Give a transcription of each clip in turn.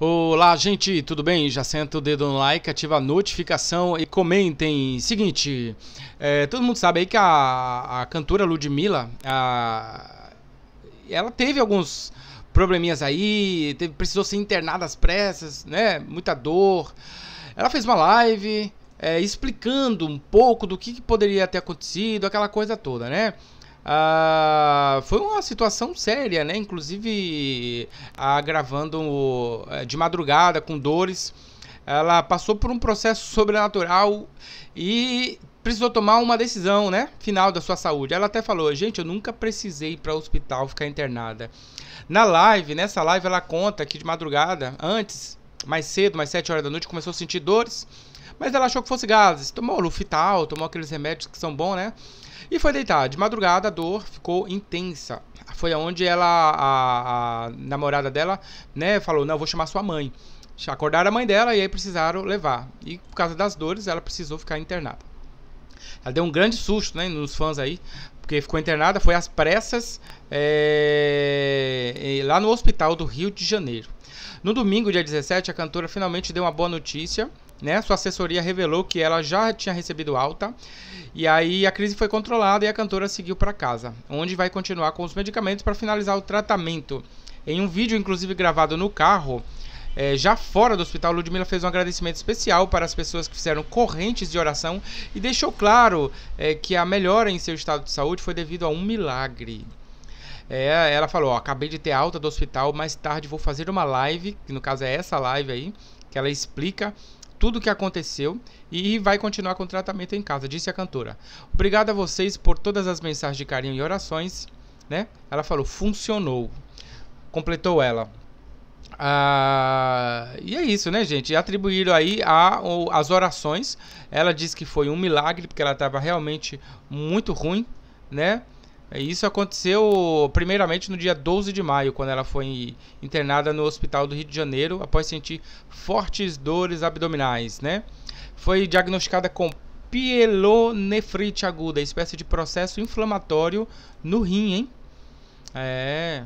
Olá, gente, tudo bem? Já senta o dedo no like, ativa a notificação e comentem. Seguinte, é, todo mundo sabe aí que a, a cantora Ludmilla, a, ela teve alguns probleminhas aí, teve, precisou ser internada às pressas, né? Muita dor. Ela fez uma live é, explicando um pouco do que, que poderia ter acontecido, aquela coisa toda, né? Uh, foi uma situação séria, né? Inclusive agravando uh, de madrugada com dores. Ela passou por um processo sobrenatural e precisou tomar uma decisão, né? Final da sua saúde. Ela até falou: "Gente, eu nunca precisei ir para o hospital ficar internada". Na live, nessa né? live ela conta que de madrugada, antes, mais cedo, mais 7 horas da noite, começou a sentir dores mas ela achou que fosse gases. Tomou Lufital, tomou aqueles remédios que são bons, né? E foi deitar. De madrugada a dor ficou intensa. Foi aonde ela, a, a namorada dela, né, falou: Não, vou chamar sua mãe. Acordaram a mãe dela e aí precisaram levar. E por causa das dores, ela precisou ficar internada. Ela deu um grande susto né, nos fãs aí, porque ficou internada, foi às pressas é, lá no hospital do Rio de Janeiro. No domingo, dia 17, a cantora finalmente deu uma boa notícia. Né? Sua assessoria revelou que ela já tinha recebido alta e aí a crise foi controlada e a cantora seguiu para casa, onde vai continuar com os medicamentos para finalizar o tratamento. Em um vídeo, inclusive gravado no carro, é, já fora do hospital, Ludmilla fez um agradecimento especial para as pessoas que fizeram correntes de oração e deixou claro é, que a melhora em seu estado de saúde foi devido a um milagre. É, ela falou: ó, acabei de ter alta do hospital, mais tarde vou fazer uma live, que no caso é essa live aí, que ela explica tudo o que aconteceu e vai continuar com o tratamento em casa, disse a cantora. Obrigado a vocês por todas as mensagens de carinho e orações, né? Ela falou, funcionou. Completou ela. Ah, e é isso, né, gente? Atribuíram aí a, as orações. Ela disse que foi um milagre, porque ela estava realmente muito ruim, né? Isso aconteceu primeiramente no dia 12 de maio, quando ela foi internada no hospital do Rio de Janeiro após sentir fortes dores abdominais, né? Foi diagnosticada com pielonefrite aguda, espécie de processo inflamatório no rim, hein? É.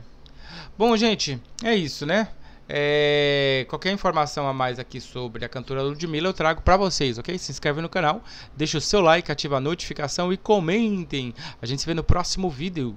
Bom, gente, é isso, né? É, qualquer informação a mais aqui sobre a cantora Ludmilla eu trago para vocês, ok? Se inscreve no canal, deixa o seu like, ativa a notificação e comentem. A gente se vê no próximo vídeo.